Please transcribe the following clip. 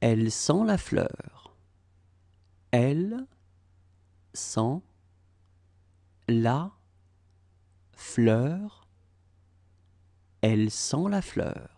Elle sent la fleur. Elle sent la fleur. Elle sent la fleur.